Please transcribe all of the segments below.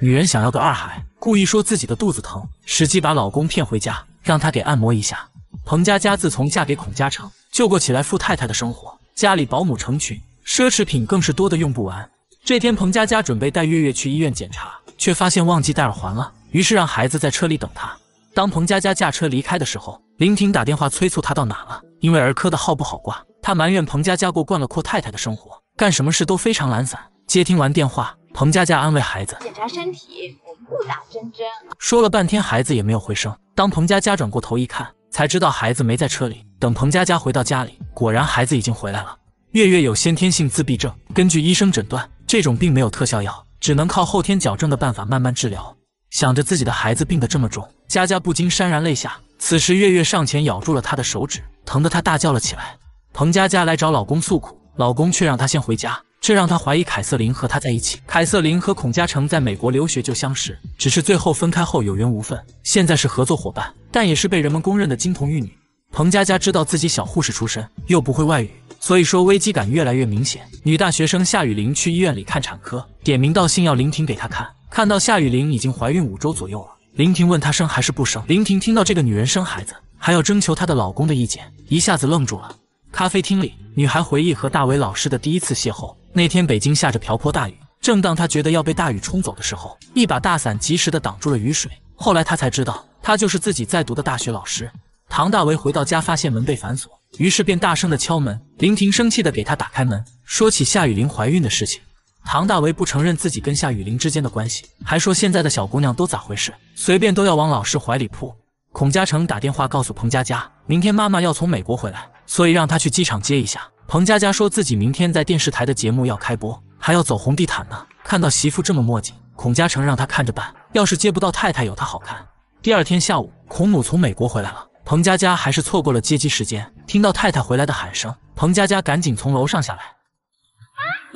女人想要个二孩，故意说自己的肚子疼，实际把老公骗回家，让他给按摩一下。彭佳佳自从嫁给孔嘉诚，就过起来富太太的生活，家里保姆成群，奢侈品更是多的用不完。这天，彭佳佳准备带月月去医院检查，却发现忘记戴耳环了，于是让孩子在车里等她。当彭佳佳驾车离开的时候，林婷打电话催促她到哪了，因为儿科的号不好挂。她埋怨彭佳佳过惯了阔太太的生活，干什么事都非常懒散。接听完电话。彭佳佳安慰孩子：“检查身体，我不打针针。”说了半天，孩子也没有回声。当彭佳佳转过头一看，才知道孩子没在车里。等彭佳佳回到家里，果然孩子已经回来了。月月有先天性自闭症，根据医生诊断，这种病没有特效药，只能靠后天矫正的办法慢慢治疗。想着自己的孩子病得这么重，佳佳不禁潸然泪下。此时月月上前咬住了她的手指，疼得她大叫了起来。彭佳佳来找老公诉苦，老公却让她先回家。这让他怀疑凯瑟琳和他在一起。凯瑟琳和孔嘉诚在美国留学就相识，只是最后分开后有缘无分。现在是合作伙伴，但也是被人们公认的金童玉女。彭佳佳知道自己小护士出身，又不会外语，所以说危机感越来越明显。女大学生夏雨玲去医院里看产科，点名道姓要林婷给她看。看到夏雨玲已经怀孕五周左右了，林婷问她生还是不生。林婷听到这个女人生孩子还要征求她的老公的意见，一下子愣住了。咖啡厅里，女孩回忆和大伟老师的第一次邂逅。那天北京下着瓢泼大雨，正当他觉得要被大雨冲走的时候，一把大伞及时的挡住了雨水。后来他才知道，他就是自己在读的大学老师唐大为。回到家，发现门被反锁，于是便大声的敲门。林婷生气的给他打开门，说起夏雨林怀孕的事情。唐大为不承认自己跟夏雨林之间的关系，还说现在的小姑娘都咋回事，随便都要往老师怀里扑。孔嘉诚打电话告诉彭佳佳，明天妈妈要从美国回来，所以让他去机场接一下。彭佳佳说自己明天在电视台的节目要开播，还要走红地毯呢。看到媳妇这么墨迹，孔嘉诚让他看着办，要是接不到太太有他好看。第二天下午，孔母从美国回来了，彭佳佳还是错过了接机时间。听到太太回来的喊声，彭佳佳赶紧从楼上下来。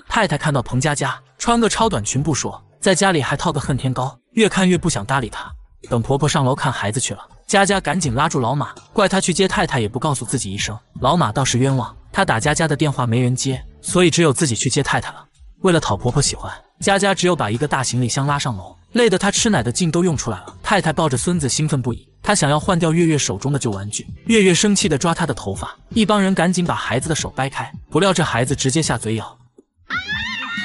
太太看到彭佳佳穿个超短裙不说，在家里还套个恨天高，越看越不想搭理她。等婆婆上楼看孩子去了，佳佳赶紧拉住老马，怪他去接太太也不告诉自己一声。老马倒是冤枉。他打佳佳的电话没人接，所以只有自己去接太太了。为了讨婆婆喜欢，佳佳只有把一个大行李箱拉上楼，累得她吃奶的劲都用出来了。太太抱着孙子兴奋不已，她想要换掉月月手中的旧玩具，月月生气地抓她的头发，一帮人赶紧把孩子的手掰开，不料这孩子直接下嘴咬。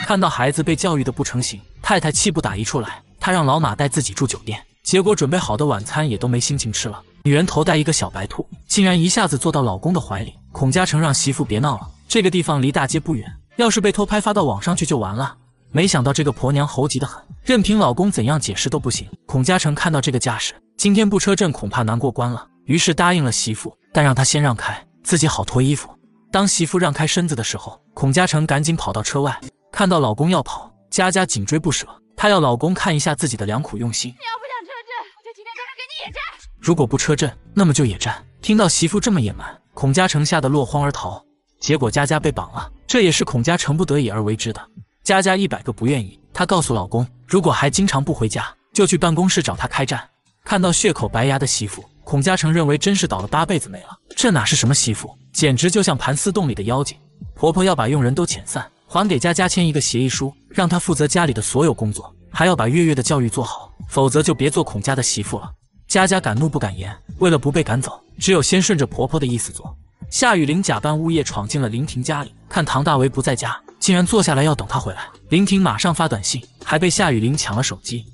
看到孩子被教育的不成形，太太气不打一处来，她让老马带自己住酒店，结果准备好的晚餐也都没心情吃了。女人头戴一个小白兔，竟然一下子坐到老公的怀里。孔嘉诚让媳妇别闹了，这个地方离大街不远，要是被偷拍发到网上去就完了。没想到这个婆娘猴急的很，任凭老公怎样解释都不行。孔嘉诚看到这个架势，今天不车震恐怕难过关了，于是答应了媳妇，但让她先让开，自己好脱衣服。当媳妇让开身子的时候，孔嘉诚赶紧跑到车外，看到老公要跑，佳佳紧追不舍，她要老公看一下自己的良苦用心。你要不想车震，我就今天在这给你野战。如果不车震，那么就野战。听到媳妇这么野蛮。孔嘉诚吓得落荒而逃，结果佳佳被绑了。这也是孔嘉诚不得已而为之的。佳佳一百个不愿意，她告诉老公，如果还经常不回家，就去办公室找他开战。看到血口白牙的媳妇，孔嘉诚认为真是倒了八辈子霉了。这哪是什么媳妇，简直就像盘丝洞里的妖精。婆婆要把佣人都遣散，还给佳佳签一个协议书，让她负责家里的所有工作，还要把月月的教育做好，否则就别做孔家的媳妇了。佳佳敢怒不敢言，为了不被赶走，只有先顺着婆婆的意思做。夏雨林假扮物业闯进了林婷家里，看唐大为不在家，竟然坐下来要等他回来。林婷马上发短信，还被夏雨林抢了手机。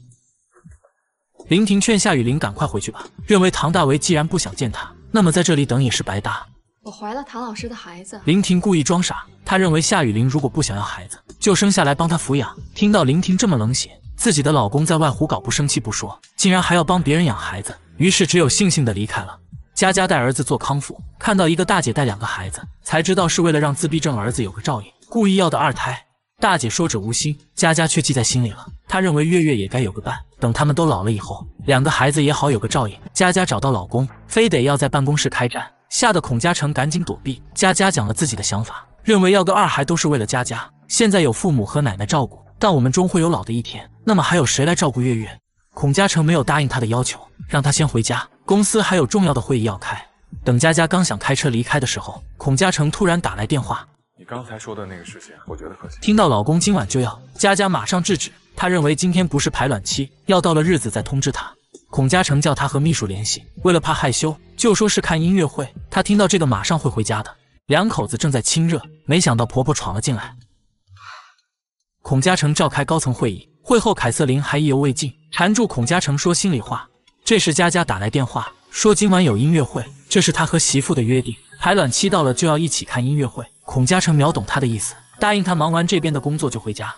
林婷劝夏雨林赶快回去吧，认为唐大为既然不想见她，那么在这里等也是白搭。我怀了唐老师的孩子。林婷故意装傻，她认为夏雨林如果不想要孩子，就生下来帮她抚养。听到林婷这么冷血，自己的老公在外胡搞不生气不说。竟然还要帮别人养孩子，于是只有悻悻的离开了。佳佳带儿子做康复，看到一个大姐带两个孩子，才知道是为了让自闭症儿子有个照应，故意要的二胎。大姐说者无心，佳佳却记在心里了。她认为月月也该有个伴，等他们都老了以后，两个孩子也好有个照应。佳佳找到老公，非得要在办公室开战，吓得孔嘉诚赶紧躲避。佳佳讲了自己的想法，认为要个二孩都是为了佳佳，现在有父母和奶奶照顾，但我们终会有老的一天，那么还有谁来照顾月月？孔嘉诚没有答应他的要求，让他先回家，公司还有重要的会议要开。等佳佳刚想开车离开的时候，孔嘉诚突然打来电话：“你刚才说的那个事情，我觉得可行。”听到老公今晚就要，佳佳马上制止，她认为今天不是排卵期，要到了日子再通知他。孔嘉诚叫他和秘书联系，为了怕害羞，就说是看音乐会。他听到这个马上会回家的。两口子正在亲热，没想到婆婆闯了进来。孔嘉诚召开高层会议。会后，凯瑟琳还意犹未尽，缠住孔嘉诚说心里话。这时，佳佳打来电话说今晚有音乐会，这是她和媳妇的约定，排卵期到了就要一起看音乐会。孔嘉诚秒懂她的意思，答应她忙完这边的工作就回家。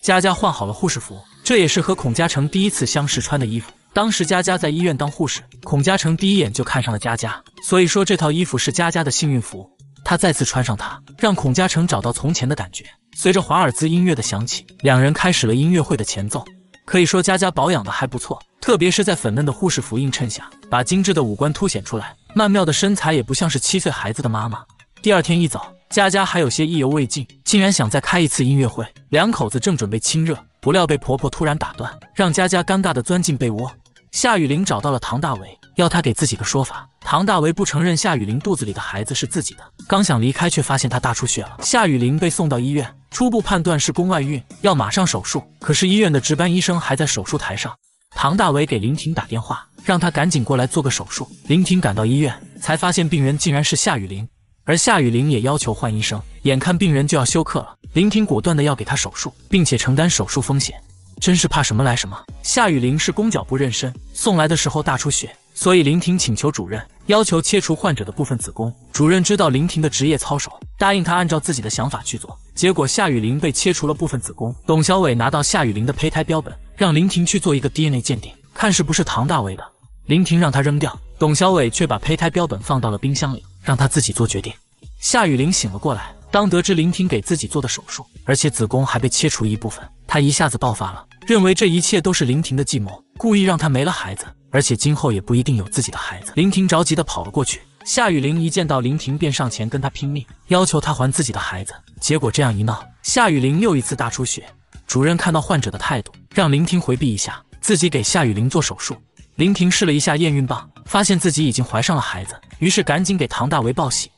佳佳换好了护士服，这也是和孔嘉诚第一次相识穿的衣服。当时，佳佳在医院当护士，孔嘉诚第一眼就看上了佳佳，所以说这套衣服是佳佳的幸运服。他再次穿上它，让孔嘉诚找到从前的感觉。随着华尔兹音乐的响起，两人开始了音乐会的前奏。可以说，佳佳保养的还不错，特别是在粉嫩的护士服映衬下，把精致的五官凸显出来，曼妙的身材也不像是七岁孩子的妈妈。第二天一早，佳佳还有些意犹未尽，竟然想再开一次音乐会。两口子正准备亲热，不料被婆婆突然打断，让佳佳尴尬的钻进被窝。夏雨林找到了唐大伟，要他给自己个说法。唐大伟不承认夏雨林肚子里的孩子是自己的。刚想离开，却发现他大出血了。夏雨林被送到医院，初步判断是宫外孕，要马上手术。可是医院的值班医生还在手术台上。唐大伟给林婷打电话，让他赶紧过来做个手术。林婷赶到医院，才发现病人竟然是夏雨林，而夏雨林也要求换医生。眼看病人就要休克了，林婷果断的要给他手术，并且承担手术风险。真是怕什么来什么。夏雨林是宫脚部妊娠，送来的时候大出血，所以林婷请求主任要求切除患者的部分子宫。主任知道林婷的职业操守，答应她按照自己的想法去做。结果夏雨林被切除了部分子宫。董小伟拿到夏雨林的胚胎标本，让林婷去做一个 DNA 鉴定，看是不是唐大为的。林婷让他扔掉，董小伟却把胚胎标本放到了冰箱里，让他自己做决定。夏雨林醒了过来，当得知林婷给自己做的手术，而且子宫还被切除一部分，他一下子爆发了。认为这一切都是林婷的计谋，故意让她没了孩子，而且今后也不一定有自己的孩子。林婷着急地跑了过去，夏雨林一见到林婷便上前跟她拼命，要求她还自己的孩子。结果这样一闹，夏雨林又一次大出血。主任看到患者的态度，让林婷回避一下，自己给夏雨林做手术。林婷试了一下验孕棒，发现自己已经怀上了孩子，于是赶紧给唐大为报喜。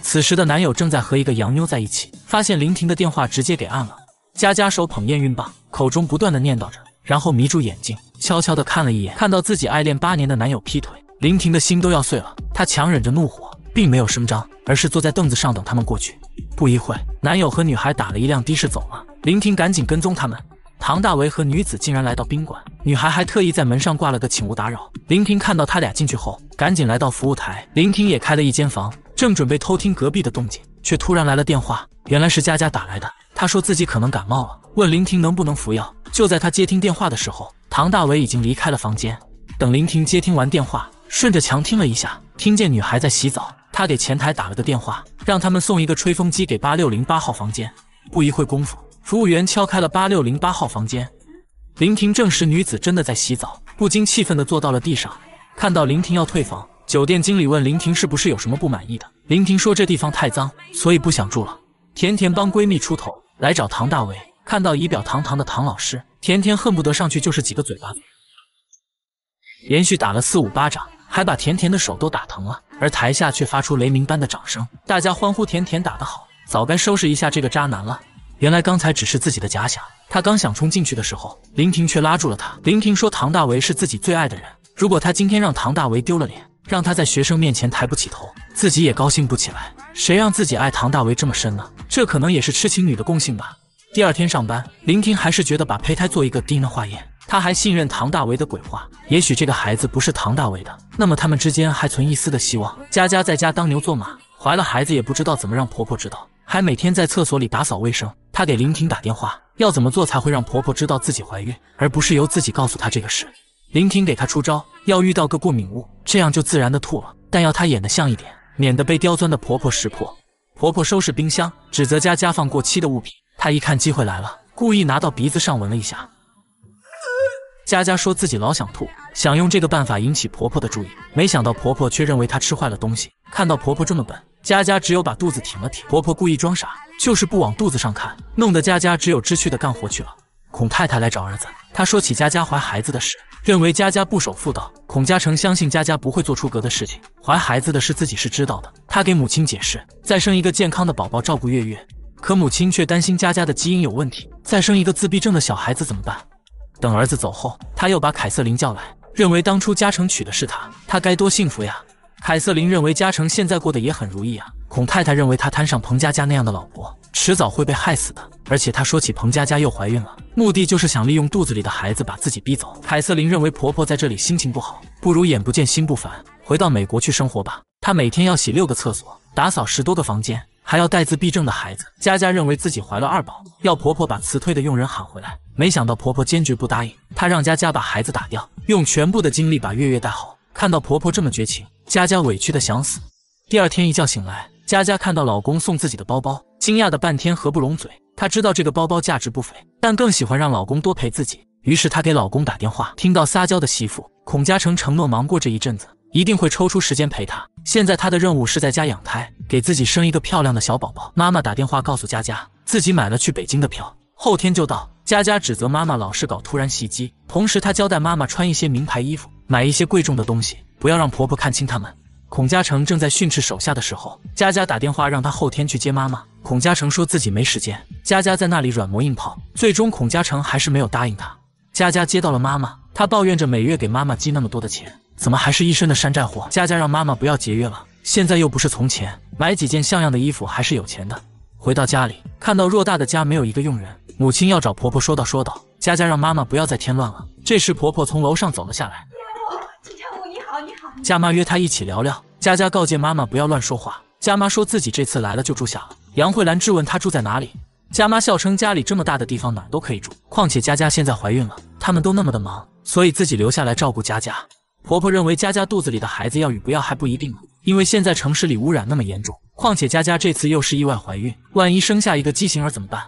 此时的男友正在和一个洋妞在一起，发现林婷的电话直接给按了。佳佳手捧验孕棒，口中不断的念叨着，然后迷住眼睛，悄悄的看了一眼，看到自己爱恋八年的男友劈腿，林婷的心都要碎了。她强忍着怒火，并没有声张，而是坐在凳子上等他们过去。不一会男友和女孩打了一辆的士走了。林婷赶紧跟踪他们。唐大为和女子竟然来到宾馆，女孩还特意在门上挂了个请勿打扰。林婷看到他俩进去后，赶紧来到服务台。林婷也开了一间房，正准备偷听隔壁的动静，却突然来了电话，原来是佳佳打来的。他说自己可能感冒了，问林婷能不能服药。就在他接听电话的时候，唐大伟已经离开了房间。等林婷接听完电话，顺着墙听了一下，听见女孩在洗澡。他给前台打了个电话，让他们送一个吹风机给八六零八号房间。不一会功夫，服务员敲开了八六零八号房间。林婷证实女子真的在洗澡，不禁气愤的坐到了地上。看到林婷要退房，酒店经理问林婷是不是有什么不满意的。林婷说这地方太脏，所以不想住了。甜甜帮闺蜜出头。来找唐大为，看到仪表堂堂的唐老师，甜甜恨不得上去就是几个嘴巴子，连续打了四五巴掌，还把甜甜的手都打疼了。而台下却发出雷鸣般的掌声，大家欢呼甜甜打得好，早该收拾一下这个渣男了。原来刚才只是自己的假想，他刚想冲进去的时候，林婷却拉住了他。林婷说：“唐大为是自己最爱的人，如果他今天让唐大为丢了脸。”让他在学生面前抬不起头，自己也高兴不起来。谁让自己爱唐大为这么深呢？这可能也是痴情女的共性吧。第二天上班，林婷还是觉得把胚胎做一个 DNA 化验。她还信任唐大为的鬼话。也许这个孩子不是唐大为的，那么他们之间还存一丝的希望。佳佳在家当牛做马，怀了孩子也不知道怎么让婆婆知道，还每天在厕所里打扫卫生。她给林婷打电话，要怎么做才会让婆婆知道自己怀孕，而不是由自己告诉她这个事？林婷给她出招，要遇到个过敏物，这样就自然的吐了。但要她演得像一点，免得被刁钻的婆婆识破。婆婆收拾冰箱，指责佳佳放过期的物品。她一看机会来了，故意拿到鼻子上闻了一下。佳佳说自己老想吐，想用这个办法引起婆婆的注意。没想到婆婆却认为她吃坏了东西。看到婆婆这么笨，佳佳只有把肚子挺了挺。婆婆故意装傻，就是不往肚子上看，弄得佳佳只有知趣的干活去了。孔太太来找儿子，她说起佳佳怀孩子的事，认为佳佳不守妇道。孔嘉诚相信佳佳不会做出格的事情，怀孩子的事自己是知道的。他给母亲解释，再生一个健康的宝宝照顾月月，可母亲却担心佳佳的基因有问题，再生一个自闭症的小孩子怎么办？等儿子走后，他又把凯瑟琳叫来，认为当初嘉诚娶的是她，她该多幸福呀。凯瑟琳认为嘉诚现在过得也很如意啊。孔太太认为他摊上彭佳佳那样的老婆，迟早会被害死的。而且她说起彭佳佳又怀孕了，目的就是想利用肚子里的孩子把自己逼走。凯瑟琳认为婆婆在这里心情不好，不如眼不见心不烦，回到美国去生活吧。她每天要洗六个厕所，打扫十多个房间，还要带自闭症的孩子。佳佳认为自己怀了二宝，要婆婆把辞退的佣人喊回来。没想到婆婆坚决不答应，她让佳佳把孩子打掉，用全部的精力把月月带好。看到婆婆这么绝情。佳佳委屈的想死。第二天一觉醒来，佳佳看到老公送自己的包包，惊讶的半天合不拢嘴。她知道这个包包价值不菲，但更喜欢让老公多陪自己。于是她给老公打电话，听到撒娇的媳妇，孔嘉诚承诺忙过这一阵子，一定会抽出时间陪她。现在她的任务是在家养胎，给自己生一个漂亮的小宝宝。妈妈打电话告诉佳佳，自己买了去北京的票，后天就到。佳佳指责妈妈老是搞突然袭击，同时她交代妈妈穿一些名牌衣服，买一些贵重的东西。不要让婆婆看清他们。孔嘉诚正在训斥手下的时候，佳佳打电话让他后天去接妈妈。孔嘉诚说自己没时间，佳佳在那里软磨硬泡，最终孔嘉诚还是没有答应她。佳佳接到了妈妈，她抱怨着每月给妈妈寄那么多的钱，怎么还是一身的山寨货。佳佳让妈妈不要节约了，现在又不是从前，买几件像样的衣服还是有钱的。回到家里，看到偌大的家没有一个佣人，母亲要找婆婆说道说道。佳佳让妈妈不要再添乱了。这时婆婆从楼上走了下来。佳妈约她一起聊聊。佳佳告诫妈妈不要乱说话。佳妈说自己这次来了就住下了。杨慧兰质问她住在哪里。佳妈笑称家里这么大的地方哪都可以住，况且佳佳现在怀孕了，他们都那么的忙，所以自己留下来照顾佳佳。婆婆认为佳佳肚子里的孩子要与不要还不一定呢，因为现在城市里污染那么严重，况且佳佳这次又是意外怀孕，万一生下一个畸形儿怎么办？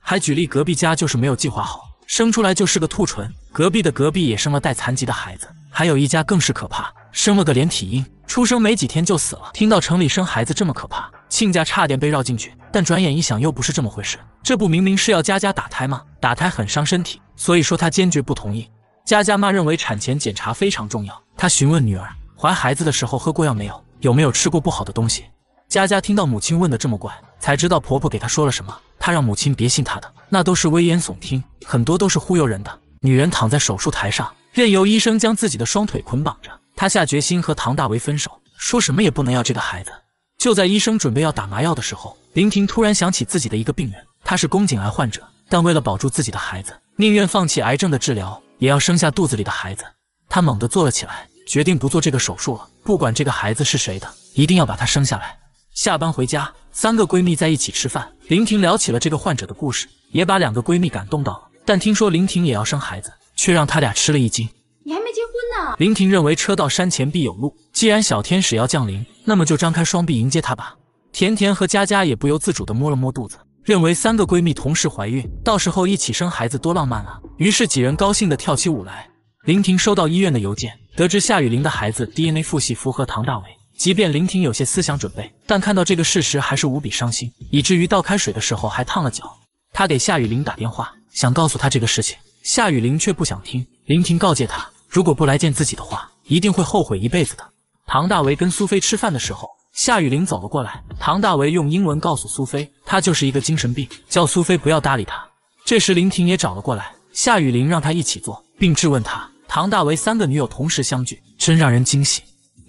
还举例隔壁家就是没有计划好。生出来就是个兔唇，隔壁的隔壁也生了带残疾的孩子，还有一家更是可怕，生了个连体婴，出生没几天就死了。听到城里生孩子这么可怕，亲家差点被绕进去，但转眼一想又不是这么回事，这不明明是要佳佳打胎吗？打胎很伤身体，所以说她坚决不同意。佳佳妈认为产前检查非常重要，她询问女儿怀孩子的时候喝过药没有，有没有吃过不好的东西。佳佳听到母亲问的这么怪，才知道婆婆给她说了什么。她让母亲别信她的，那都是危言耸听，很多都是忽悠人的。女人躺在手术台上，任由医生将自己的双腿捆绑着。她下决心和唐大为分手，说什么也不能要这个孩子。就在医生准备要打麻药的时候，林婷突然想起自己的一个病人，她是宫颈癌患者，但为了保住自己的孩子，宁愿放弃癌症的治疗，也要生下肚子里的孩子。她猛地坐了起来，决定不做这个手术了。不管这个孩子是谁的，一定要把他生下来。下班回家，三个闺蜜在一起吃饭，林婷聊起了这个患者的故事，也把两个闺蜜感动到了。但听说林婷也要生孩子，却让她俩吃了一惊。你还没结婚呢！林婷认为车到山前必有路，既然小天使要降临，那么就张开双臂迎接他吧。甜甜和佳佳也不由自主地摸了摸肚子，认为三个闺蜜同时怀孕，到时候一起生孩子多浪漫啊！于是几人高兴地跳起舞来。林婷收到医院的邮件，得知夏雨林的孩子 DNA 复系符合唐大伟。即便林婷有些思想准备，但看到这个事实还是无比伤心，以至于倒开水的时候还烫了脚。她给夏雨林打电话，想告诉他这个事情，夏雨林却不想听。林婷告诫他，如果不来见自己的话，一定会后悔一辈子的。唐大为跟苏菲吃饭的时候，夏雨林走了过来。唐大为用英文告诉苏菲，他就是一个精神病，叫苏菲不要搭理他。这时林婷也找了过来，夏雨林让他一起坐，并质问他。唐大为三个女友同时相聚，真让人惊喜。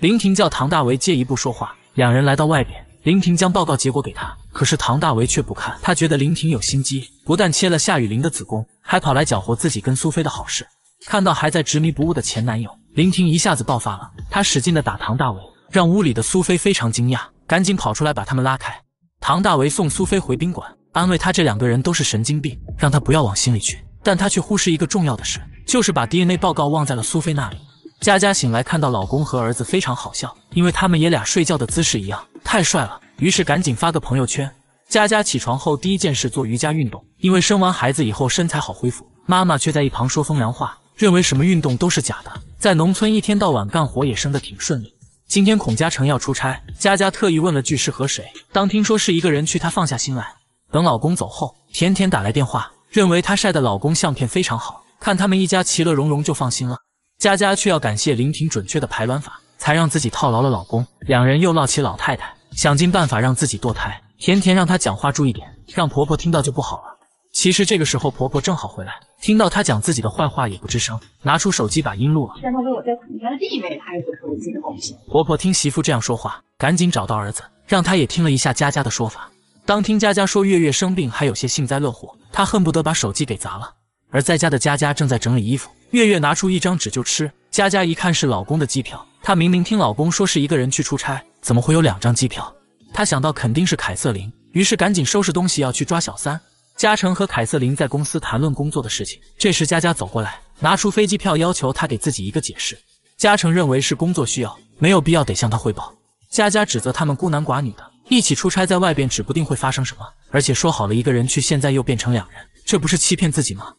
林婷叫唐大为借一步说话，两人来到外边，林婷将报告结果给他，可是唐大为却不看，他觉得林婷有心机，不但切了夏雨林的子宫，还跑来搅和自己跟苏菲的好事。看到还在执迷不悟的前男友，林婷一下子爆发了，她使劲的打唐大为，让屋里的苏菲非常惊讶，赶紧跑出来把他们拉开。唐大为送苏菲回宾馆，安慰她这两个人都是神经病，让她不要往心里去。但他却忽视一个重要的事，就是把 DNA 报告忘在了苏菲那里。佳佳醒来，看到老公和儿子非常好笑，因为他们爷俩睡觉的姿势一样，太帅了。于是赶紧发个朋友圈。佳佳起床后第一件事做瑜伽运动，因为生完孩子以后身材好恢复。妈妈却在一旁说风凉话，认为什么运动都是假的。在农村一天到晚干活也生的挺顺利。今天孔嘉诚要出差，佳佳特意问了句是和谁。当听说是一个人去，她放下心来。等老公走后，甜甜打来电话，认为她晒的老公相片非常好看，他们一家其乐融融就放心了。佳佳却要感谢林婷准确的排卵法，才让自己套牢了老公。两人又唠起老太太，想尽办法让自己堕胎。甜甜让她讲话注意点，让婆婆听到就不好了。其实这个时候婆婆正好回来，听到她讲自己的坏话也不吱声，拿出手机把音录了。让为我的的贡献。婆婆听媳妇这样说话，赶紧找到儿子，让他也听了一下佳佳的说法。当听佳佳说月月生病还有些幸灾乐祸，她恨不得把手机给砸了。而在家的佳佳正在整理衣服。月月拿出一张纸就吃，佳佳一看是老公的机票，她明明听老公说是一个人去出差，怎么会有两张机票？她想到肯定是凯瑟琳，于是赶紧收拾东西要去抓小三。嘉诚和凯瑟琳在公司谈论工作的事情，这时佳佳走过来，拿出飞机票要求他给自己一个解释。嘉诚认为是工作需要，没有必要得向他汇报。佳佳指责他们孤男寡女的一起出差在外边，指不定会发生什么，而且说好了一个人去，现在又变成两人，这不是欺骗自己吗？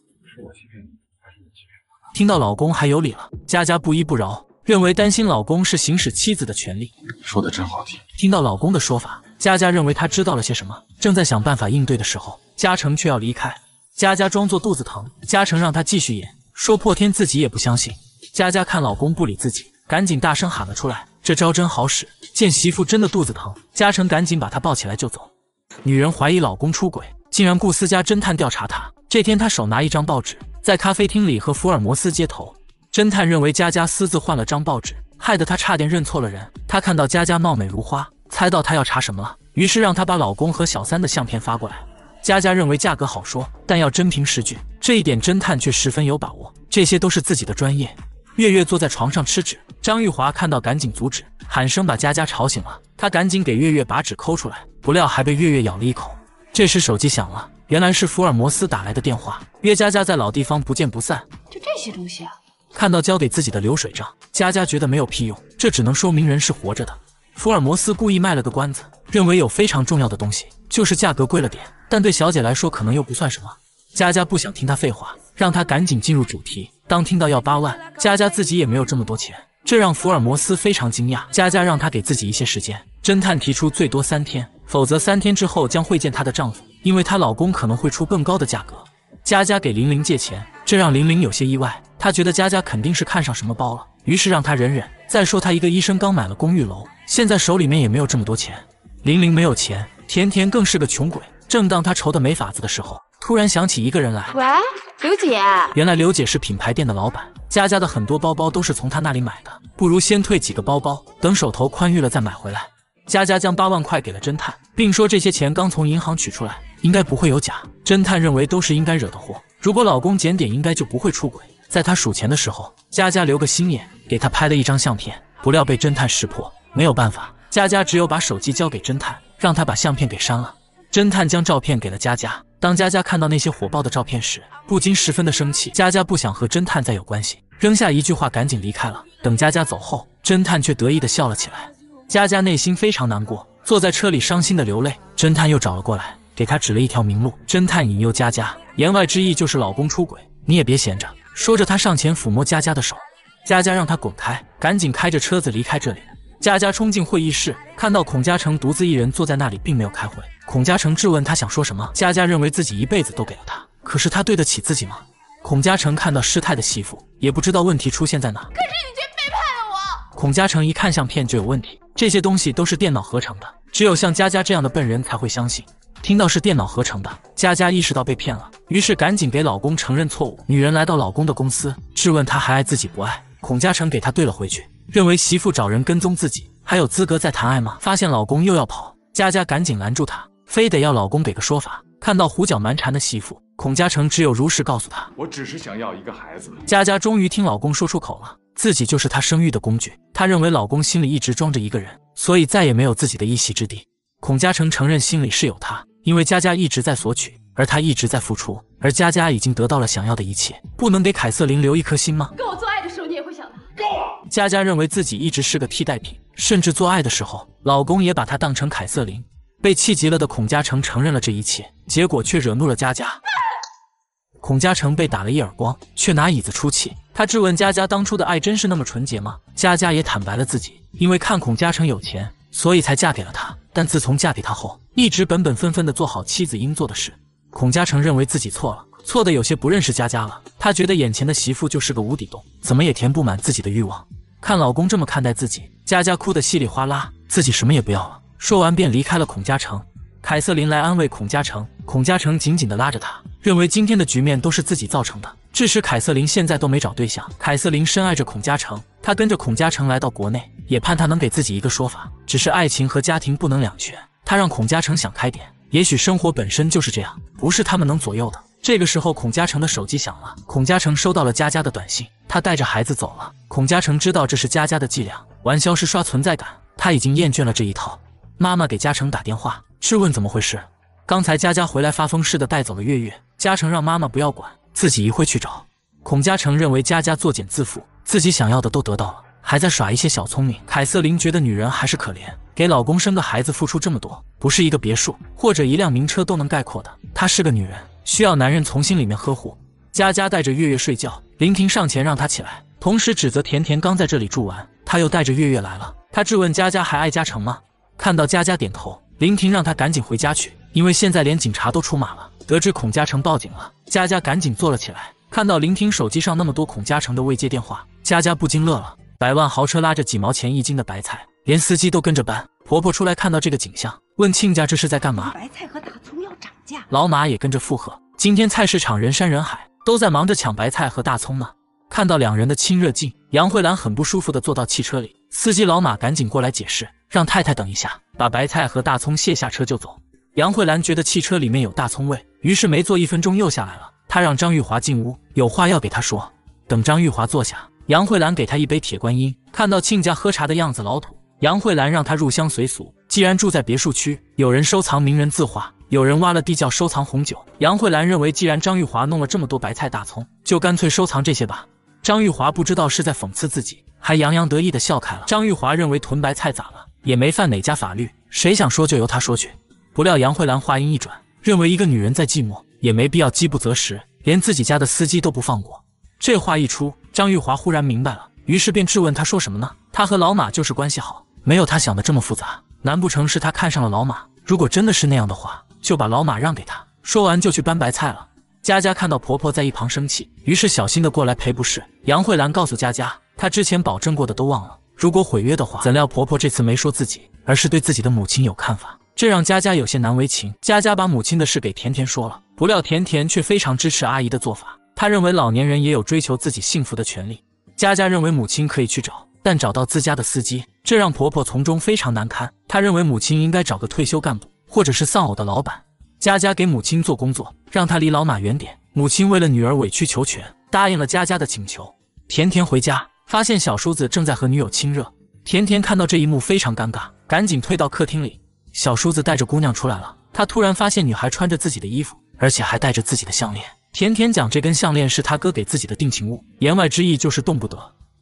听到老公还有理了，佳佳不依不饶，认为担心老公是行使妻子的权利。说的真好听。听到老公的说法，佳佳认为他知道了些什么，正在想办法应对的时候，嘉诚却要离开。佳佳装作肚子疼，嘉诚让她继续演，说破天自己也不相信。佳佳看老公不理自己，赶紧大声喊了出来，这招真好使。见媳妇真的肚子疼，嘉诚赶紧把她抱起来就走。女人怀疑老公出轨，竟然雇私家侦探调查她。这天她手拿一张报纸。在咖啡厅里和福尔摩斯接头，侦探认为佳佳私自换了张报纸，害得他差点认错了人。他看到佳佳貌美如花，猜到她要查什么了，于是让她把老公和小三的相片发过来。佳佳认为价格好说，但要真凭实据，这一点侦探却十分有把握，这些都是自己的专业。月月坐在床上吃纸，张玉华看到赶紧阻止，喊声把佳佳吵醒了。他赶紧给月月把纸抠出来，不料还被月月咬了一口。这时手机响了。原来是福尔摩斯打来的电话，约佳佳在老地方不见不散。就这些东西啊？看到交给自己的流水账，佳佳觉得没有屁用，这只能说明人是活着的。福尔摩斯故意卖了个关子，认为有非常重要的东西，就是价格贵了点，但对小姐来说可能又不算什么。佳佳不想听他废话，让他赶紧进入主题。当听到要八万，佳佳自己也没有这么多钱，这让福尔摩斯非常惊讶。佳佳让他给自己一些时间，侦探提出最多三天，否则三天之后将会见她的丈夫。因为她老公可能会出更高的价格。佳佳给玲玲借钱，这让玲玲有些意外。她觉得佳佳肯定是看上什么包了，于是让她忍忍。再说她一个医生，刚买了公寓楼，现在手里面也没有这么多钱。玲玲没有钱，甜甜更是个穷鬼。正当她愁得没法子的时候，突然想起一个人来。喂，刘姐。原来刘姐是品牌店的老板，佳佳的很多包包都是从她那里买的。不如先退几个包包，等手头宽裕了再买回来。佳佳将八万块给了侦探，并说这些钱刚从银行取出来，应该不会有假。侦探认为都是应该惹的祸，如果老公检点，应该就不会出轨。在他数钱的时候，佳佳留个心眼，给他拍了一张相片，不料被侦探识破。没有办法，佳佳只有把手机交给侦探，让他把相片给删了。侦探将照片给了佳佳，当佳佳看到那些火爆的照片时，不禁十分的生气。佳佳不想和侦探再有关系，扔下一句话，赶紧离开了。等佳佳走后，侦探却得意的笑了起来。佳佳内心非常难过，坐在车里伤心的流泪。侦探又找了过来，给他指了一条明路。侦探引诱佳佳，言外之意就是老公出轨，你也别闲着。说着，他上前抚摸佳佳的手，佳佳让他滚开，赶紧开着车子离开这里。佳佳冲进会议室，看到孔嘉诚独自一人坐在那里，并没有开会。孔嘉诚质问他想说什么。佳佳认为自己一辈子都给了他，可是他对得起自己吗？孔嘉诚看到失态的媳妇，也不知道问题出现在哪。可是你却背叛了我！孔嘉诚一看相片就有问题。这些东西都是电脑合成的，只有像佳佳这样的笨人才会相信。听到是电脑合成的，佳佳意识到被骗了，于是赶紧给老公承认错误。女人来到老公的公司，质问他还爱自己不爱。孔嘉诚给他怼了回去，认为媳妇找人跟踪自己，还有资格再谈爱吗？发现老公又要跑，佳佳赶紧拦住他，非得要老公给个说法。看到胡搅蛮缠的媳妇，孔嘉诚只有如实告诉他：“我只是想要一个孩子。”佳佳终于听老公说出口了。自己就是他生育的工具。他认为老公心里一直装着一个人，所以再也没有自己的一席之地。孔嘉诚承认心里是有她，因为佳佳一直在索取，而他一直在付出。而佳佳已经得到了想要的一切，不能给凯瑟琳留一颗心吗？跟我做爱的时候，你也会想他。够佳佳认为自己一直是个替代品，甚至做爱的时候，老公也把她当成凯瑟琳。被气急了的孔嘉诚承认了这一切，结果却惹怒了佳佳。孔嘉诚被打了一耳光，却拿椅子出气。他质问佳佳，当初的爱真是那么纯洁吗？佳佳也坦白了自己，因为看孔嘉诚有钱，所以才嫁给了他。但自从嫁给他后，一直本本分分的做好妻子应做的事。孔嘉诚认为自己错了，错的有些不认识佳佳了。他觉得眼前的媳妇就是个无底洞，怎么也填不满自己的欲望。看老公这么看待自己，佳佳哭得稀里哗啦，自己什么也不要了。说完便离开了孔嘉诚。凯瑟琳来安慰孔嘉诚，孔嘉诚紧紧地拉着她，认为今天的局面都是自己造成的，致使凯瑟琳现在都没找对象。凯瑟琳深爱着孔嘉诚，她跟着孔嘉诚来到国内，也盼他能给自己一个说法。只是爱情和家庭不能两全，她让孔嘉诚想开点，也许生活本身就是这样，不是他们能左右的。这个时候，孔嘉诚的手机响了，孔嘉诚收到了佳佳的短信，他带着孩子走了。孔嘉诚知道这是佳佳的伎俩，玩消失刷存在感，他已经厌倦了这一套。妈妈给嘉诚打电话。质问怎么回事？刚才佳佳回来，发疯似的带走了月月。嘉诚让妈妈不要管，自己一会去找。孔嘉诚认为佳佳作茧自缚，自己想要的都得到了，还在耍一些小聪明。凯瑟琳觉得女人还是可怜，给老公生个孩子付出这么多，不是一个别墅或者一辆名车都能概括的。她是个女人，需要男人从心里面呵护。佳佳带着月月睡觉，林婷上前让她起来，同时指责甜甜刚在这里住完，她又带着月月来了。她质问佳佳还爱嘉诚吗？看到佳佳点头。林婷让他赶紧回家去，因为现在连警察都出马了。得知孔嘉诚报警了，佳佳赶紧坐了起来，看到林婷手机上那么多孔嘉诚的未接电话，佳佳不禁乐了。百万豪车拉着几毛钱一斤的白菜，连司机都跟着搬。婆婆出来看到这个景象，问亲家这是在干嘛？白菜和大葱要涨价。老马也跟着附和。今天菜市场人山人海，都在忙着抢白菜和大葱呢。看到两人的亲热劲，杨慧兰很不舒服的坐到汽车里。司机老马赶紧过来解释，让太太等一下，把白菜和大葱卸下车就走。杨慧兰觉得汽车里面有大葱味，于是没坐一分钟又下来了。她让张玉华进屋，有话要给他说。等张玉华坐下，杨慧兰给他一杯铁观音。看到亲家喝茶的样子老土，杨慧兰让他入乡随俗。既然住在别墅区，有人收藏名人字画，有人挖了地窖收藏红酒。杨慧兰认为，既然张玉华弄了这么多白菜大葱，就干脆收藏这些吧。张玉华不知道是在讽刺自己。还洋洋得意的笑开了。张玉华认为囤白菜咋了，也没犯哪家法律，谁想说就由他说去。不料杨慧兰话音一转，认为一个女人再寂寞也没必要饥不择食，连自己家的司机都不放过。这话一出，张玉华忽然明白了，于是便质问她说什么呢？她和老马就是关系好，没有她想的这么复杂。难不成是她看上了老马？如果真的是那样的话，就把老马让给她。说完就去搬白菜了。佳佳看到婆婆在一旁生气，于是小心的过来赔不是。杨慧兰告诉佳佳。她之前保证过的都忘了。如果毁约的话，怎料婆婆这次没说自己，而是对自己的母亲有看法，这让佳佳有些难为情。佳佳把母亲的事给甜甜说了，不料甜甜却非常支持阿姨的做法。她认为老年人也有追求自己幸福的权利。佳佳认为母亲可以去找，但找到自家的司机，这让婆婆从中非常难堪。她认为母亲应该找个退休干部，或者是丧偶的老板。佳佳给母亲做工作，让她离老马远点。母亲为了女儿委曲求全，答应了佳佳的请求。甜甜回家。发现小叔子正在和女友亲热，甜甜看到这一幕非常尴尬，赶紧退到客厅里。小叔子带着姑娘出来了，他突然发现女孩穿着自己的衣服，而且还戴着自己的项链。甜甜讲这根项链是他哥给自己的定情物，言外之意就是动不得。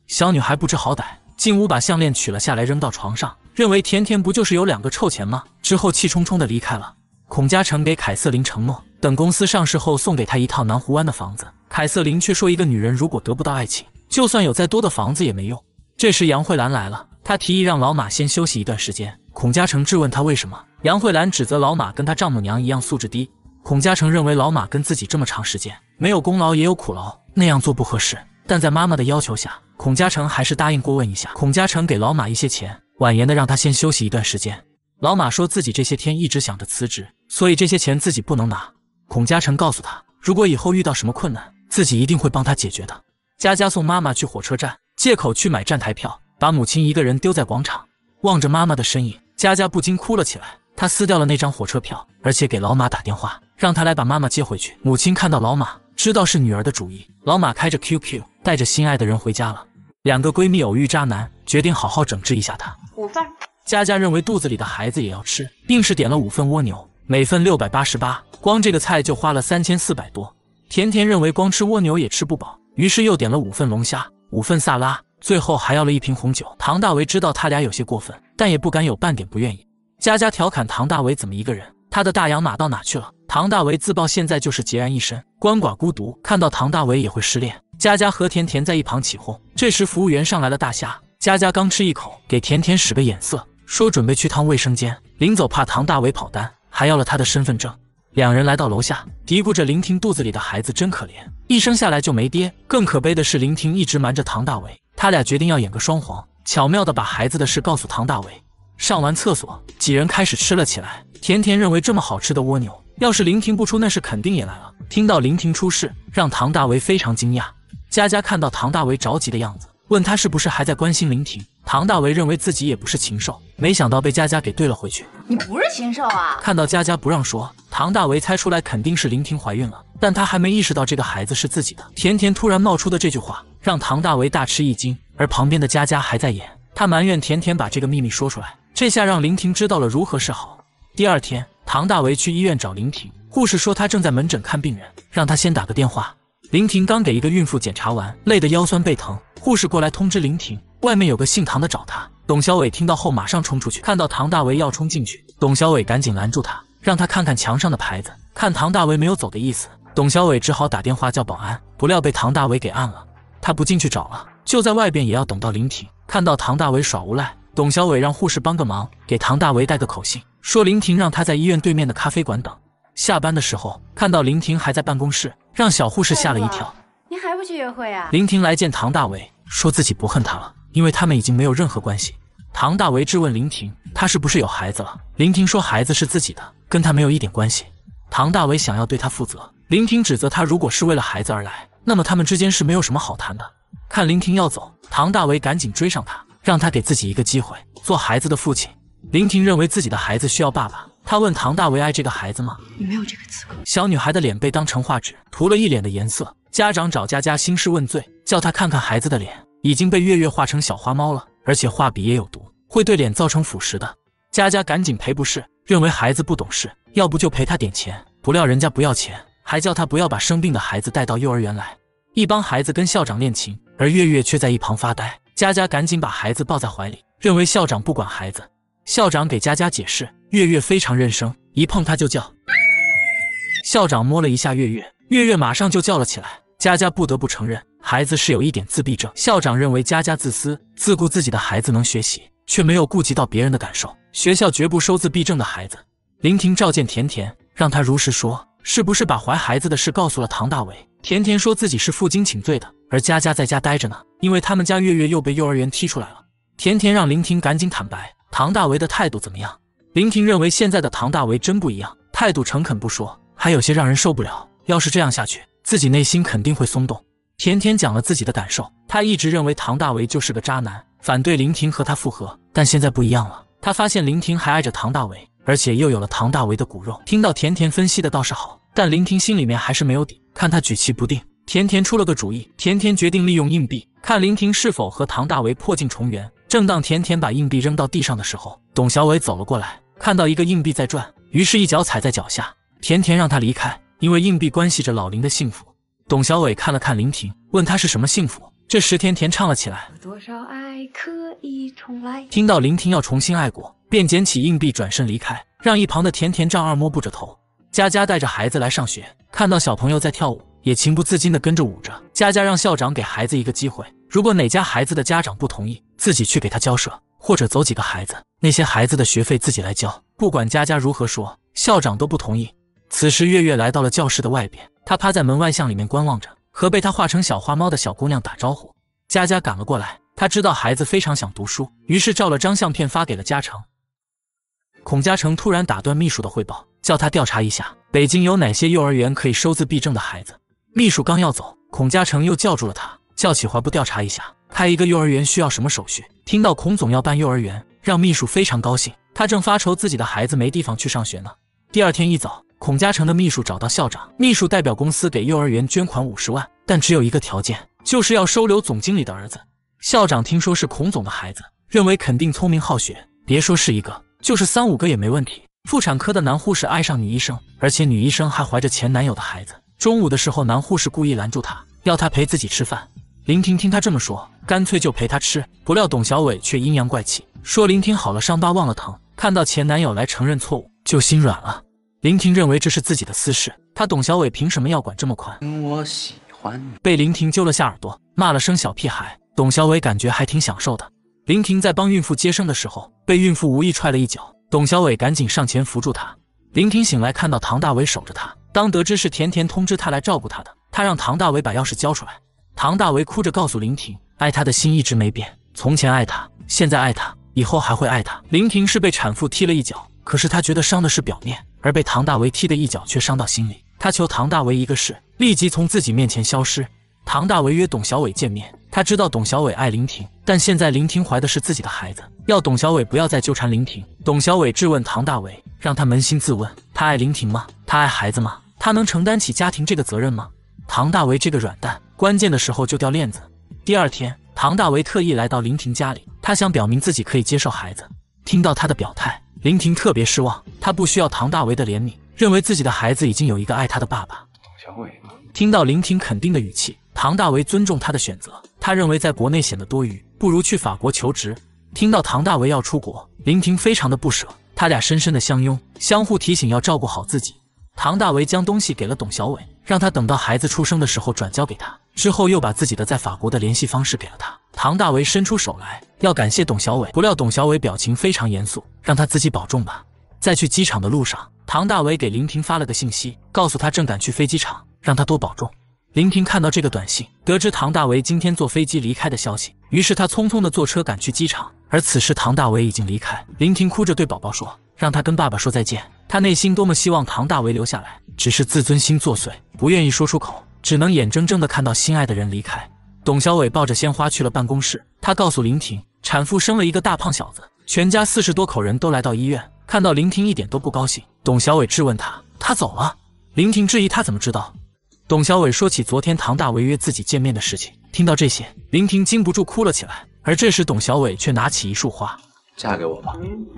小女孩不知好歹，进屋把项链取了下来，扔到床上，认为甜甜不就是有两个臭钱吗？之后气冲冲的离开了。孔嘉诚给凯瑟琳承诺，等公司上市后送给她一套南湖湾的房子，凯瑟琳却说一个女人如果得不到爱情。就算有再多的房子也没用。这时杨慧兰来了，她提议让老马先休息一段时间。孔嘉诚质问她为什么。杨慧兰指责老马跟她丈母娘一样素质低。孔嘉诚认为老马跟自己这么长时间没有功劳也有苦劳，那样做不合适。但在妈妈的要求下，孔嘉诚还是答应过问一下。孔嘉诚给老马一些钱，婉言的让他先休息一段时间。老马说自己这些天一直想着辞职，所以这些钱自己不能拿。孔嘉诚告诉他，如果以后遇到什么困难，自己一定会帮他解决的。佳佳送妈妈去火车站，借口去买站台票，把母亲一个人丢在广场。望着妈妈的身影，佳佳不禁哭了起来。她撕掉了那张火车票，而且给老马打电话，让他来把妈妈接回去。母亲看到老马，知道是女儿的主意。老马开着 QQ，带着心爱的人回家了。两个闺蜜偶遇渣男，决定好好整治一下他。五份，佳佳认为肚子里的孩子也要吃，硬是点了五份蜗牛，每份六百八十八，光这个菜就花了三千四百多。甜甜认为光吃蜗牛也吃不饱。于是又点了五份龙虾，五份萨拉，最后还要了一瓶红酒。唐大为知道他俩有些过分，但也不敢有半点不愿意。佳佳调侃唐大为怎么一个人，他的大洋马到哪去了？唐大为自曝现在就是孑然一身，鳏寡孤独。看到唐大为也会失恋。佳佳和甜甜在一旁起哄。这时服务员上来了大虾，佳佳刚吃一口，给甜甜使个眼色，说准备去趟卫生间。临走怕唐大为跑单，还要了他的身份证。两人来到楼下，嘀咕着：“林婷肚子里的孩子真可怜，一生下来就没爹。更可悲的是，林婷一直瞒着唐大为。他俩决定要演个双簧，巧妙的把孩子的事告诉唐大为。”上完厕所，几人开始吃了起来。甜甜认为这么好吃的蜗牛，要是林婷不出那是肯定也来了。听到林婷出事，让唐大为非常惊讶。佳佳看到唐大为着急的样子。问他是不是还在关心林婷？唐大为认为自己也不是禽兽，没想到被佳佳给怼了回去。你不是禽兽啊！看到佳佳不让说，唐大为猜出来肯定是林婷怀孕了，但他还没意识到这个孩子是自己的。甜甜突然冒出的这句话让唐大为大吃一惊，而旁边的佳佳还在演，他埋怨甜甜把这个秘密说出来，这下让林婷知道了如何是好。第二天，唐大为去医院找林婷，护士说他正在门诊看病人，让他先打个电话。林婷刚给一个孕妇检查完，累得腰酸背疼。护士过来通知林婷，外面有个姓唐的找他。董小伟听到后马上冲出去，看到唐大为要冲进去，董小伟赶紧拦住他，让他看看墙上的牌子。看唐大为没有走的意思，董小伟只好打电话叫保安，不料被唐大为给按了。他不进去找了，就在外边也要等到林婷。看到唐大为耍无赖，董小伟让护士帮个忙，给唐大为带个口信，说林婷让他在医院对面的咖啡馆等。下班的时候看到林婷还在办公室，让小护士吓了一跳。您还不去约会啊？林婷来见唐大为，说自己不恨他了，因为他们已经没有任何关系。唐大为质问林婷，他是不是有孩子了？林婷说孩子是自己的，跟他没有一点关系。唐大为想要对他负责，林婷指责他，如果是为了孩子而来，那么他们之间是没有什么好谈的。看林婷要走，唐大为赶紧追上他，让他给自己一个机会做孩子的父亲。林婷认为自己的孩子需要爸爸。他问唐大为：“爱这个孩子吗？”你没有这个资格。小女孩的脸被当成画纸，涂了一脸的颜色。家长找佳佳兴师问罪，叫她看看孩子的脸已经被月月画成小花猫了，而且画笔也有毒，会对脸造成腐蚀的。佳佳赶紧赔不是，认为孩子不懂事，要不就赔他点钱。不料人家不要钱，还叫他不要把生病的孩子带到幼儿园来。一帮孩子跟校长练琴，而月月却在一旁发呆。佳佳赶紧把孩子抱在怀里，认为校长不管孩子。校长给佳佳解释，月月非常认生，一碰她就叫。校长摸了一下月月，月月马上就叫了起来。佳佳不得不承认，孩子是有一点自闭症。校长认为佳佳自私，自顾自己的孩子能学习，却没有顾及到别人的感受。学校绝不收自闭症的孩子。林婷召见甜甜，让她如实说，是不是把怀孩子的事告诉了唐大伟？甜甜说自己是负荆请罪的，而佳佳在家待着呢，因为他们家月月又被幼儿园踢出来了。甜甜让林婷赶紧坦白。唐大为的态度怎么样？林婷认为现在的唐大为真不一样，态度诚恳不说，还有些让人受不了。要是这样下去，自己内心肯定会松动。甜甜讲了自己的感受，她一直认为唐大为就是个渣男，反对林婷和他复合。但现在不一样了，她发现林婷还爱着唐大为，而且又有了唐大为的骨肉。听到甜甜分析的倒是好，但林婷心里面还是没有底。看她举棋不定，甜甜出了个主意。甜甜决定利用硬币，看林婷是否和唐大为破镜重圆。正当甜甜把硬币扔到地上的时候，董小伟走了过来，看到一个硬币在转，于是一脚踩在脚下。甜甜让他离开，因为硬币关系着老林的幸福。董小伟看了看林婷，问他是什么幸福。这时，甜甜唱了起来。听到林婷要重新爱国，便捡起硬币转身离开，让一旁的甜甜丈二摸不着头。佳佳带着孩子来上学，看到小朋友在跳舞，也情不自禁地跟着舞着。佳佳让校长给孩子一个机会，如果哪家孩子的家长不同意。自己去给他交涉，或者走几个孩子，那些孩子的学费自己来交。不管佳佳如何说，校长都不同意。此时月月来到了教室的外边，她趴在门外向里面观望着，和被她画成小花猫的小姑娘打招呼。佳佳赶了过来，她知道孩子非常想读书，于是照了张相片发给了嘉诚。孔嘉诚突然打断秘书的汇报，叫他调查一下北京有哪些幼儿园可以收自闭症的孩子。秘书刚要走，孔嘉诚又叫住了他。叫企划部调查一下，开一个幼儿园需要什么手续？听到孔总要办幼儿园，让秘书非常高兴。他正发愁自己的孩子没地方去上学呢。第二天一早，孔嘉诚的秘书找到校长，秘书代表公司给幼儿园捐款五十万，但只有一个条件，就是要收留总经理的儿子。校长听说是孔总的孩子，认为肯定聪明好学，别说是一个，就是三五个也没问题。妇产科的男护士爱上女医生，而且女医生还怀着前男友的孩子。中午的时候，男护士故意拦住他，要他陪自己吃饭。林婷听他这么说，干脆就陪他吃。不料董小伟却阴阳怪气说：“林婷好了，伤疤忘了疼，看到前男友来承认错误就心软了。”林婷认为这是自己的私事，他董小伟凭什么要管这么宽？我喜欢你。被林婷揪了下耳朵，骂了声小屁孩。董小伟感觉还挺享受的。林婷在帮孕妇接生的时候，被孕妇无意踹了一脚，董小伟赶紧上前扶住她。林婷醒来，看到唐大伟守着她，当得知是甜甜通知他来照顾她的，他让唐大伟把钥匙交出来。唐大为哭着告诉林婷，爱他的心一直没变，从前爱他，现在爱他，以后还会爱他。林婷是被产妇踢了一脚，可是她觉得伤的是表面，而被唐大为踢的一脚却伤到心里。她求唐大为一个事，立即从自己面前消失。唐大为约董小伟见面，他知道董小伟爱林婷，但现在林婷怀的是自己的孩子，要董小伟不要再纠缠林婷。董小伟质问唐大为，让他扪心自问，他爱林婷吗？他爱孩子吗？他能承担起家庭这个责任吗？唐大为这个软蛋。关键的时候就掉链子。第二天，唐大为特意来到林婷家里，他想表明自己可以接受孩子。听到他的表态，林婷特别失望。他不需要唐大为的怜悯，认为自己的孩子已经有一个爱他的爸爸。小伟。听到林婷肯定的语气，唐大为尊重她的选择。他认为在国内显得多余，不如去法国求职。听到唐大为要出国，林婷非常的不舍，他俩深深的相拥，相互提醒要照顾好自己。唐大为将东西给了董小伟。让他等到孩子出生的时候转交给他，之后又把自己的在法国的联系方式给了他。唐大为伸出手来要感谢董小伟，不料董小伟表情非常严肃，让他自己保重吧。在去机场的路上，唐大为给林婷发了个信息，告诉他正赶去飞机场，让他多保重。林婷看到这个短信，得知唐大为今天坐飞机离开的消息，于是她匆匆的坐车赶去机场。而此时唐大为已经离开，林婷哭着对宝宝说，让他跟爸爸说再见。她内心多么希望唐大为留下来。只是自尊心作祟，不愿意说出口，只能眼睁睁的看到心爱的人离开。董小伟抱着鲜花去了办公室，他告诉林婷，产妇生了一个大胖小子，全家四十多口人都来到医院，看到林婷一点都不高兴。董小伟质问他，他走了？林婷质疑他怎么知道？董小伟说起昨天唐大为约自己见面的事情，听到这些，林婷禁不住哭了起来。而这时，董小伟却拿起一束花。嫁给我吧！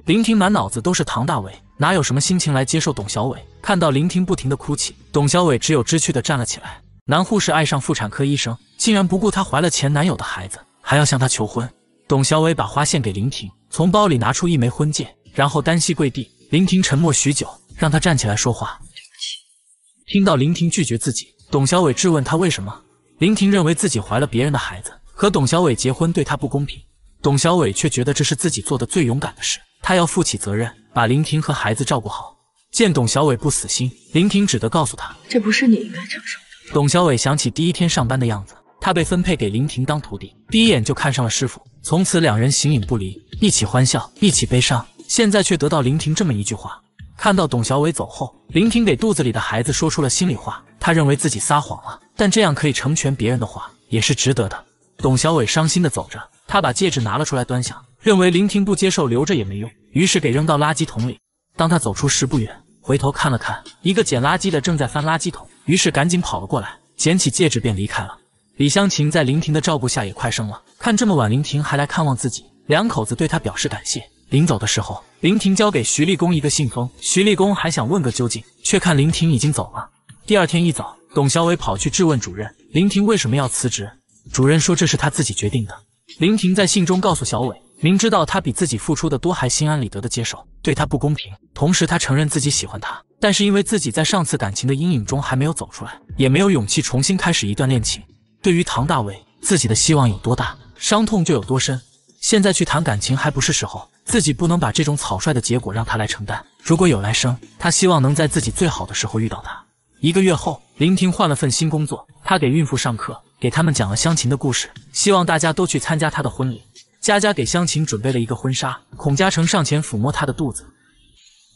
林婷满脑子都是唐大伟，哪有什么心情来接受董小伟？看到林婷不停的哭泣，董小伟只有知趣的站了起来。男护士爱上妇产科医生，竟然不顾她怀了前男友的孩子，还要向她求婚。董小伟把花献给林婷，从包里拿出一枚婚戒，然后单膝跪地。林婷沉默许久，让他站起来说话。听到林婷拒绝自己，董小伟质问他为什么。林婷认为自己怀了别人的孩子，和董小伟结婚对她不公平。董小伟却觉得这是自己做的最勇敢的事，他要负起责任，把林婷和孩子照顾好。见董小伟不死心，林婷只得告诉他：“这不是你应该承受的。”董小伟想起第一天上班的样子，他被分配给林婷当徒弟，第一眼就看上了师傅，从此两人形影不离，一起欢笑，一起悲伤。现在却得到林婷这么一句话。看到董小伟走后，林婷给肚子里的孩子说出了心里话，他认为自己撒谎了，但这样可以成全别人的话，也是值得的。董小伟伤心的走着。他把戒指拿了出来，端详，认为林婷不接受，留着也没用，于是给扔到垃圾桶里。当他走出十步远，回头看了看，一个捡垃圾的正在翻垃圾桶，于是赶紧跑了过来，捡起戒指便离开了。李香琴在林婷的照顾下也快生了，看这么晚林婷还来看望自己，两口子对她表示感谢。临走的时候，林婷交给徐立功一个信封，徐立功还想问个究竟，却看林婷已经走了。第二天一早，董小伟跑去质问主任林婷为什么要辞职，主任说这是他自己决定的。林婷在信中告诉小伟，明知道他比自己付出的多，还心安理得的接受，对他不公平。同时，他承认自己喜欢他，但是因为自己在上次感情的阴影中还没有走出来，也没有勇气重新开始一段恋情。对于唐大伟，自己的希望有多大，伤痛就有多深。现在去谈感情还不是时候，自己不能把这种草率的结果让他来承担。如果有来生，他希望能在自己最好的时候遇到他。一个月后，林婷换了份新工作，她给孕妇上课。给他们讲了湘琴的故事，希望大家都去参加她的婚礼。佳佳给湘琴准备了一个婚纱，孔嘉诚上前抚摸她的肚子。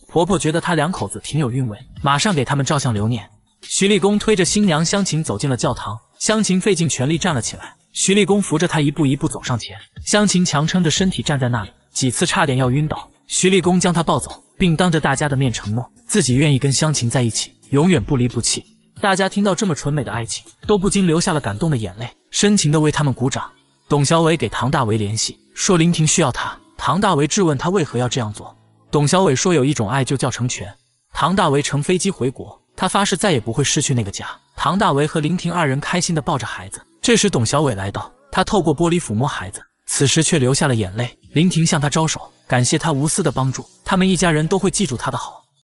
婆婆觉得他两口子挺有韵味，马上给他们照相留念。徐立功推着新娘湘琴走进了教堂，湘琴费尽全力站了起来。徐立功扶着她一步一步走上前，湘琴强撑着身体站在那里，几次差点要晕倒。徐立功将她抱走，并当着大家的面承诺自己愿意跟湘琴在一起，永远不离不弃。大家听到这么纯美的爱情，都不禁流下了感动的眼泪，深情地为他们鼓掌。董小伟给唐大为联系，说林婷需要他。唐大为质问他为何要这样做。董小伟说有一种爱就叫成全。唐大为乘飞机回国，他发誓再也不会失去那个家。唐大为和林婷二人开心地抱着孩子。这时，董小伟来到，他透过玻璃抚摸孩子，此时却流下了眼泪。林婷向他招手，感谢他无私的帮助。他们一家人都会记住他的好。